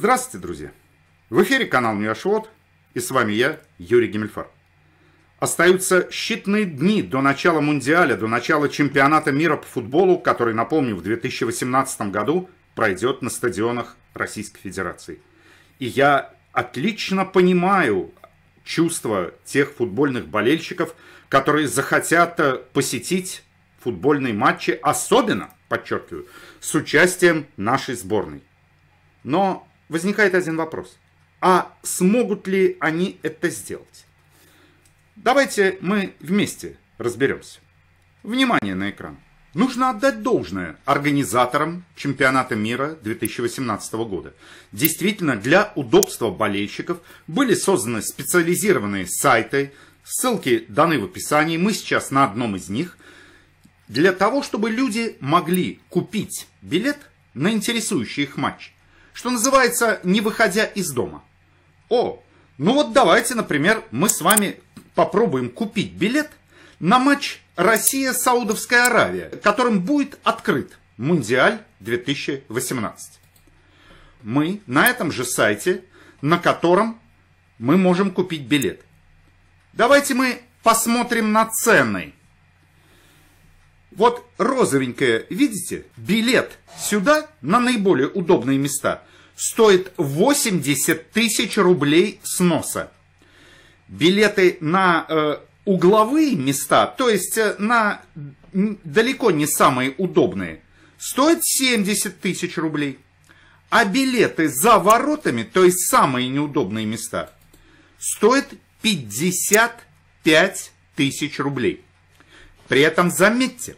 Здравствуйте, друзья! В эфире канал Ньюашвот, и с вами я, Юрий Гемельфар. Остаются считанные дни до начала Мундиаля, до начала чемпионата мира по футболу, который, напомню, в 2018 году пройдет на стадионах Российской Федерации. И я отлично понимаю чувства тех футбольных болельщиков, которые захотят э, посетить футбольные матчи, особенно, подчеркиваю, с участием нашей сборной. Но возникает один вопрос. А смогут ли они это сделать? Давайте мы вместе разберемся. Внимание на экран. Нужно отдать должное организаторам чемпионата мира 2018 года. Действительно, для удобства болельщиков были созданы специализированные сайты, ссылки даны в описании, мы сейчас на одном из них, для того, чтобы люди могли купить билет на интересующий их матч что называется, не выходя из дома. О, ну вот давайте, например, мы с вами попробуем купить билет на матч Россия-Саудовская Аравия, которым будет открыт Мундиаль 2018. Мы на этом же сайте, на котором мы можем купить билет. Давайте мы посмотрим на цены вот розовенькое, видите, билет сюда на наиболее удобные места стоит 80 тысяч рублей с носа. Билеты на э, угловые места, то есть э, на далеко не самые удобные, стоят 70 тысяч рублей. А билеты за воротами, то есть самые неудобные места, стоят 55 тысяч рублей. При этом, заметьте,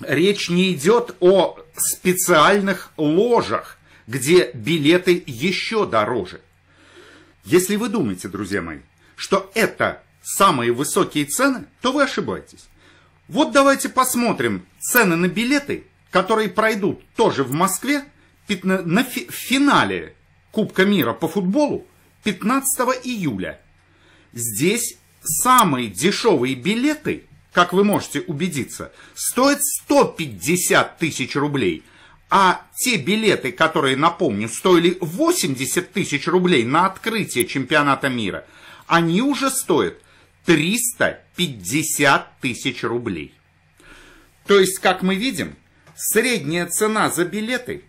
речь не идет о специальных ложах, где билеты еще дороже. Если вы думаете, друзья мои, что это самые высокие цены, то вы ошибаетесь. Вот давайте посмотрим цены на билеты, которые пройдут тоже в Москве на финале Кубка мира по футболу 15 июля. Здесь самые дешевые билеты как вы можете убедиться, стоит 150 тысяч рублей, а те билеты, которые, напомню, стоили 80 тысяч рублей на открытие чемпионата мира, они уже стоят 350 тысяч рублей. То есть, как мы видим, средняя цена за билеты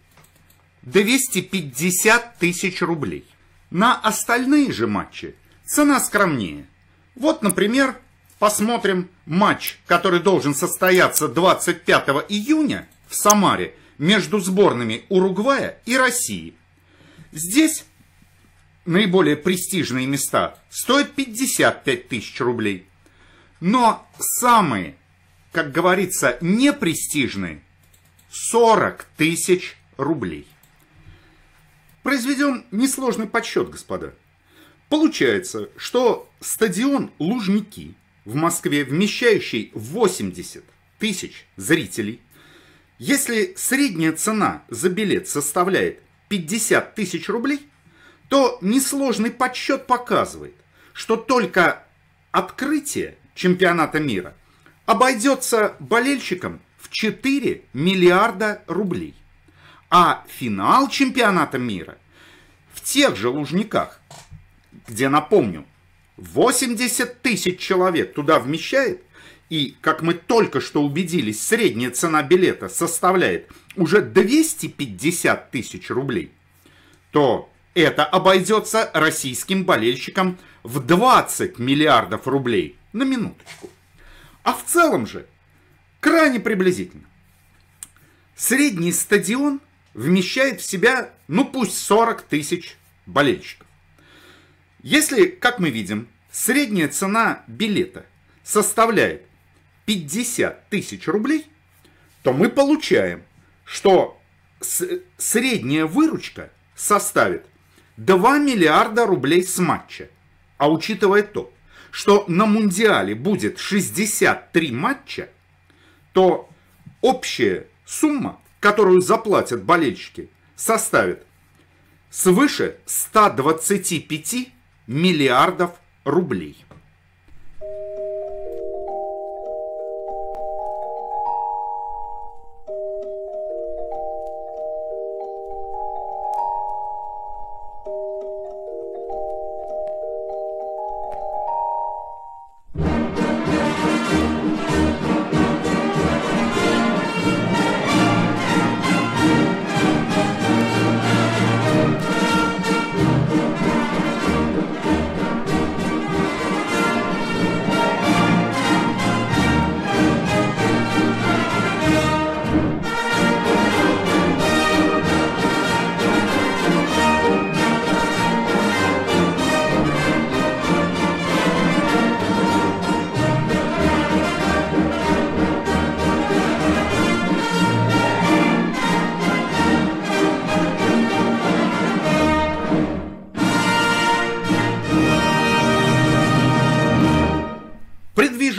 250 тысяч рублей. На остальные же матчи цена скромнее. Вот, например, посмотрим матч, который должен состояться 25 июня в Самаре между сборными Уругвая и России. Здесь наиболее престижные места стоят 55 тысяч рублей. Но самые, как говорится, непрестижные 40 тысяч рублей. Произведем несложный подсчет, господа. Получается, что стадион Лужники – в Москве, вмещающий 80 тысяч зрителей, если средняя цена за билет составляет 50 тысяч рублей, то несложный подсчет показывает, что только открытие чемпионата мира обойдется болельщикам в 4 миллиарда рублей. А финал чемпионата мира в тех же Лужниках, где, напомню, 80 тысяч человек туда вмещает, и, как мы только что убедились, средняя цена билета составляет уже 250 тысяч рублей, то это обойдется российским болельщикам в 20 миллиардов рублей. На минуточку. А в целом же, крайне приблизительно, средний стадион вмещает в себя, ну пусть 40 тысяч болельщиков. Если, как мы видим, средняя цена билета составляет 50 тысяч рублей, то мы получаем, что средняя выручка составит 2 миллиарда рублей с матча. А учитывая то, что на Мундиале будет 63 матча, то общая сумма, которую заплатят болельщики, составит свыше 125 миллиардов рублей.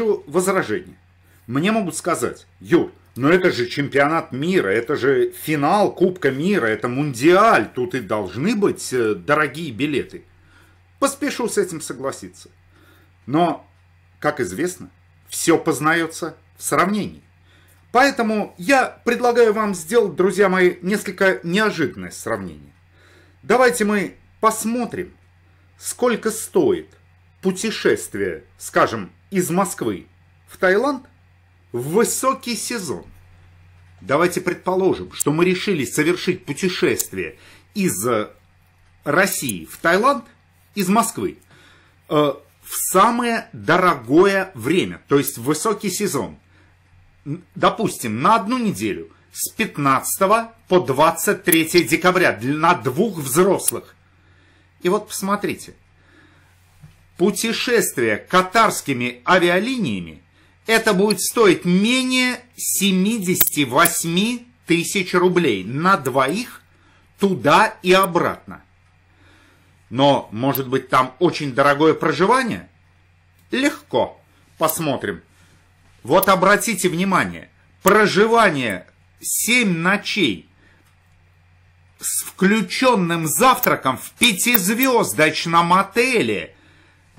вижу возражение. Мне могут сказать, Юр, но это же чемпионат мира, это же финал Кубка мира, это мундиаль, тут и должны быть э, дорогие билеты. Поспешу с этим согласиться. Но, как известно, все познается в сравнении. Поэтому я предлагаю вам сделать, друзья мои, несколько неожиданное сравнение. Давайте мы посмотрим, сколько стоит путешествие, скажем, из Москвы в Таиланд в высокий сезон. Давайте предположим, что мы решили совершить путешествие из э, России в Таиланд из Москвы э, в самое дорогое время, то есть в высокий сезон. Допустим, на одну неделю с 15 по 23 декабря на двух взрослых. И вот посмотрите – путешествие катарскими авиалиниями, это будет стоить менее 78 тысяч рублей на двоих туда и обратно. Но, может быть, там очень дорогое проживание? Легко. Посмотрим. Вот обратите внимание, проживание 7 ночей с включенным завтраком в пятизвездочном отеле –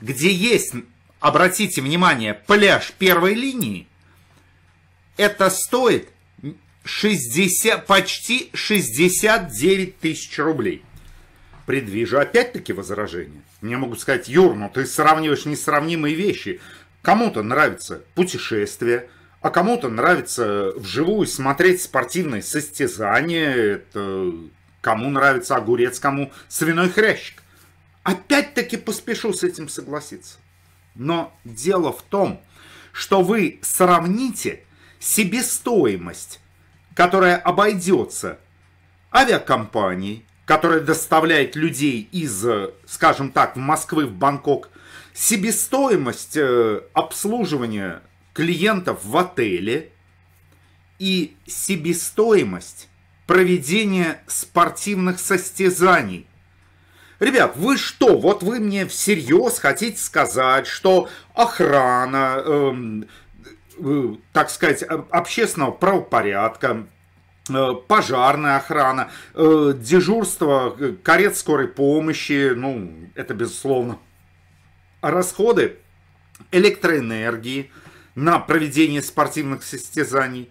где есть, обратите внимание, пляж первой линии, это стоит 60, почти 69 тысяч рублей. Предвижу опять-таки возражение. Мне могут сказать, Юр, ну ты сравниваешь несравнимые вещи. Кому-то нравится путешествие, а кому-то нравится вживую смотреть спортивные состязания. Это кому нравится огурец, кому свиной хрящик. Опять-таки поспешу с этим согласиться. Но дело в том, что вы сравните себестоимость, которая обойдется авиакомпанией, которая доставляет людей из, э, скажем так, в Москвы, в Бангкок, себестоимость э, обслуживания клиентов в отеле и себестоимость проведения спортивных состязаний Ребят, вы что, вот вы мне всерьез хотите сказать, что охрана, эм, э, так сказать, общественного правопорядка, э, пожарная охрана, э, дежурство э, карет скорой помощи, ну, это безусловно, расходы электроэнергии на проведение спортивных состязаний,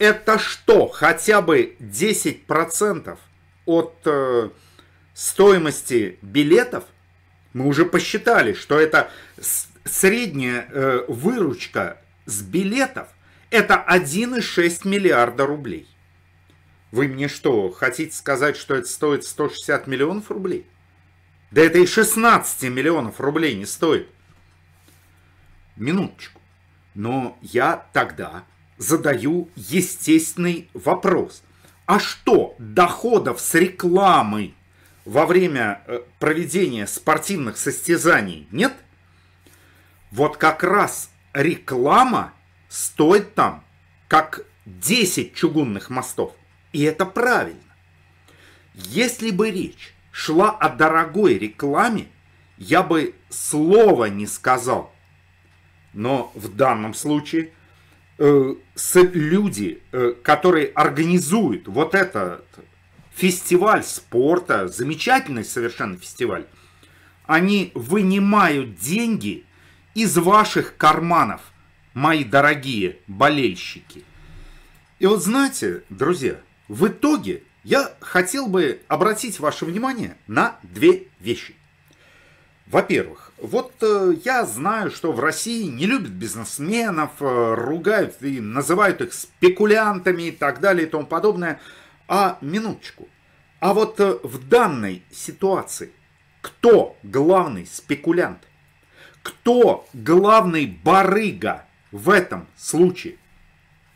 это что, хотя бы 10% от стоимости билетов мы уже посчитали, что это средняя э, выручка с билетов это 1,6 миллиарда рублей. Вы мне что, хотите сказать, что это стоит 160 миллионов рублей? Да это и 16 миллионов рублей не стоит. Минуточку. Но я тогда задаю естественный вопрос. А что, доходов с рекламой во время э, проведения спортивных состязаний нет, вот как раз реклама стоит там как 10 чугунных мостов. И это правильно. Если бы речь шла о дорогой рекламе, я бы слова не сказал. Но в данном случае э, люди, э, которые организуют вот этот фестиваль спорта, замечательный совершенно фестиваль, они вынимают деньги из ваших карманов, мои дорогие болельщики. И вот знаете, друзья, в итоге я хотел бы обратить ваше внимание на две вещи. Во-первых, вот э, я знаю, что в России не любят бизнесменов, э, ругают и называют их спекулянтами и так далее и тому подобное. А минуточку. А вот э, в данной ситуации кто главный спекулянт? Кто главный барыга в этом случае?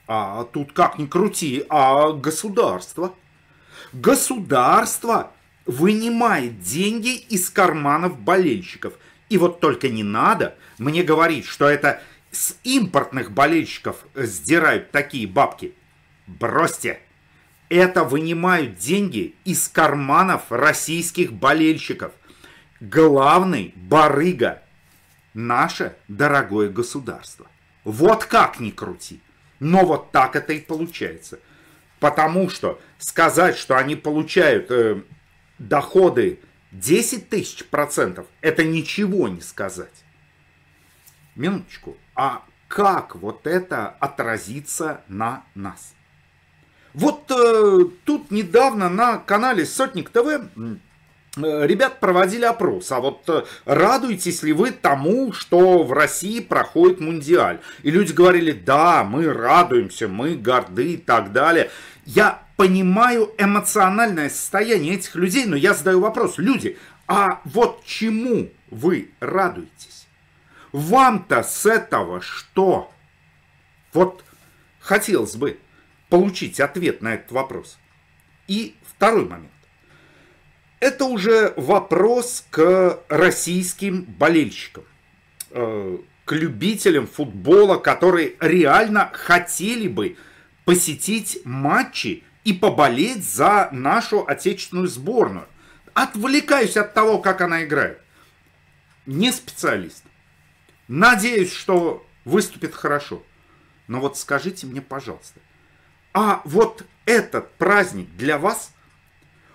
А тут как ни крути, а государство. Государство вынимает деньги из карманов болельщиков. И вот только не надо мне говорить, что это с импортных болельщиков сдирают такие бабки. Бросьте! Это вынимают деньги из карманов российских болельщиков. Главный барыга – наше дорогое государство. Вот как ни крути. Но вот так это и получается. Потому что сказать, что они получают э, доходы 10 тысяч процентов, это ничего не сказать. Минуточку. А как вот это отразится на нас? Вот э, тут недавно на канале Сотник ТВ э, Ребят проводили опрос, а вот э, радуетесь ли вы тому, что в России проходит Мундиаль? И люди говорили, да, мы радуемся, мы горды и так далее. Я понимаю эмоциональное состояние этих людей, но я задаю вопрос, люди, а вот чему вы радуетесь? Вам-то с этого что? Вот хотелось бы получить ответ на этот вопрос. И второй момент. Это уже вопрос к российским болельщикам, э, к любителям футбола, которые реально хотели бы посетить матчи и поболеть за нашу отечественную сборную. Отвлекаюсь от того, как она играет. Не специалист. Надеюсь, что выступит хорошо. Но вот скажите мне, пожалуйста, а вот этот праздник для вас,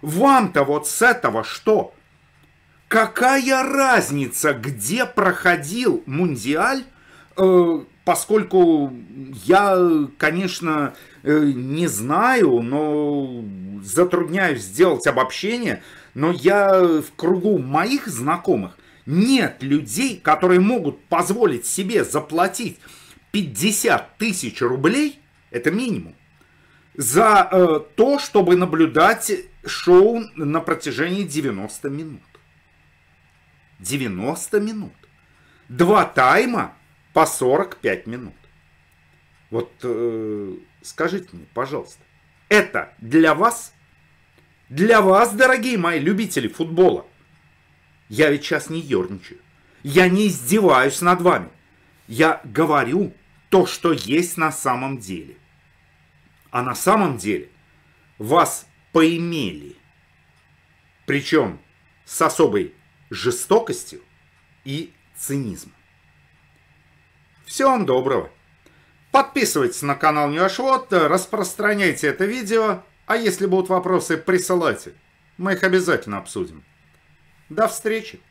вам-то вот с этого что? Какая разница, где проходил Мундиаль, э, поскольку я, конечно, э, не знаю, но затрудняюсь сделать обобщение, но я в кругу моих знакомых нет людей, которые могут позволить себе заплатить 50 тысяч рублей, это минимум, за э, то, чтобы наблюдать шоу на протяжении 90 минут. 90 минут. Два тайма по 45 минут. Вот э, скажите мне, пожалуйста, это для вас? Для вас, дорогие мои любители футбола. Я ведь сейчас не ерничаю. Я не издеваюсь над вами. Я говорю то, что есть на самом деле а на самом деле вас поимели. Причем с особой жестокостью и цинизмом. Всего вам доброго. Подписывайтесь на канал Ньюашвот, распространяйте это видео, а если будут вопросы, присылайте. Мы их обязательно обсудим. До встречи!